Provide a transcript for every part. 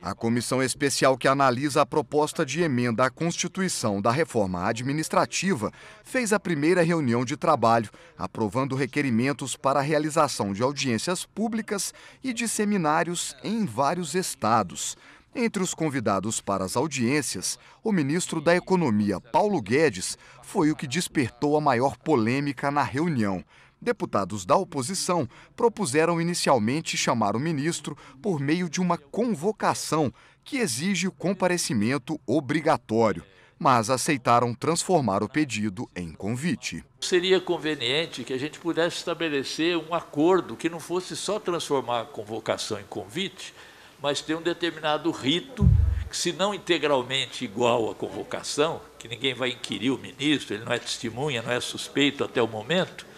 A comissão especial que analisa a proposta de emenda à Constituição da reforma administrativa fez a primeira reunião de trabalho, aprovando requerimentos para a realização de audiências públicas e de seminários em vários estados. Entre os convidados para as audiências, o ministro da Economia, Paulo Guedes, foi o que despertou a maior polêmica na reunião. Deputados da oposição propuseram inicialmente chamar o ministro por meio de uma convocação que exige o comparecimento obrigatório, mas aceitaram transformar o pedido em convite. Seria conveniente que a gente pudesse estabelecer um acordo que não fosse só transformar a convocação em convite, mas ter um determinado rito que, se não integralmente igual à convocação, que ninguém vai inquirir o ministro, ele não é testemunha, não é suspeito até o momento,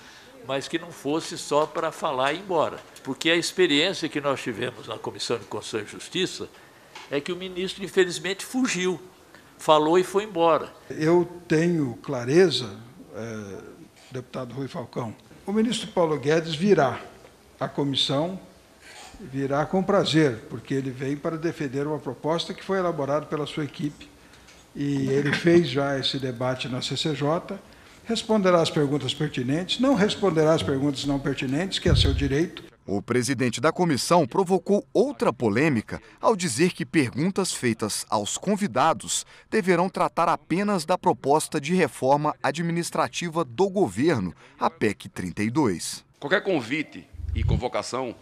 mas que não fosse só para falar e ir embora. Porque a experiência que nós tivemos na Comissão de Constituição e Justiça é que o ministro, infelizmente, fugiu, falou e foi embora. Eu tenho clareza, é, deputado Rui Falcão, o ministro Paulo Guedes virá à comissão, virá com prazer, porque ele vem para defender uma proposta que foi elaborada pela sua equipe. E ele fez já esse debate na CCJ responderá às perguntas pertinentes, não responderá às perguntas não pertinentes, que é seu direito. O presidente da comissão provocou outra polêmica ao dizer que perguntas feitas aos convidados deverão tratar apenas da proposta de reforma administrativa do governo, a PEC 32. Qualquer convite e convocação,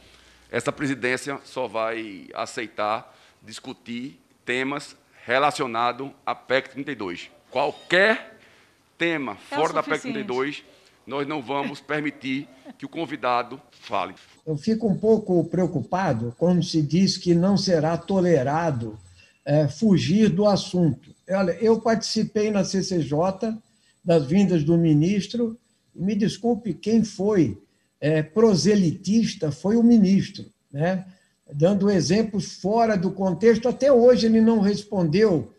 essa presidência só vai aceitar discutir temas relacionados à PEC 32. Qualquer tema é fora da PEC 32, nós não vamos permitir que o convidado fale. Eu fico um pouco preocupado quando se diz que não será tolerado é, fugir do assunto. Olha, eu participei na CCJ das vindas do ministro, me desculpe quem foi é, proselitista, foi o ministro, né? dando exemplos fora do contexto. Até hoje ele não respondeu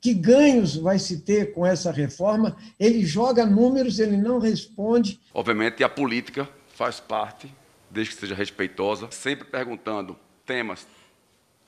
que ganhos vai se ter com essa reforma? Ele joga números, ele não responde. Obviamente, a política faz parte, desde que seja respeitosa, sempre perguntando temas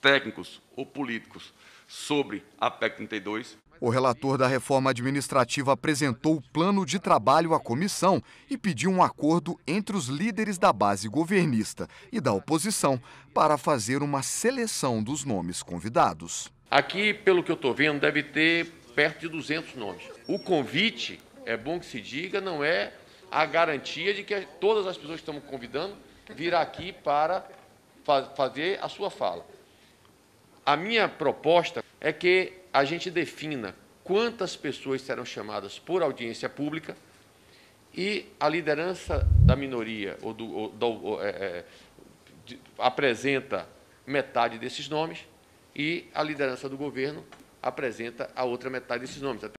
técnicos ou políticos sobre a PEC 32. O relator da reforma administrativa apresentou o plano de trabalho à comissão e pediu um acordo entre os líderes da base governista e da oposição para fazer uma seleção dos nomes convidados. Aqui, pelo que eu estou vendo, deve ter perto de 200 nomes. O convite, é bom que se diga, não é a garantia de que todas as pessoas que estamos convidando virá aqui para fazer a sua fala. A minha proposta é que a gente defina quantas pessoas serão chamadas por audiência pública e a liderança da minoria ou, do, ou, do, ou é, é de, apresenta metade desses nomes e a liderança do governo apresenta a outra metade desses nomes.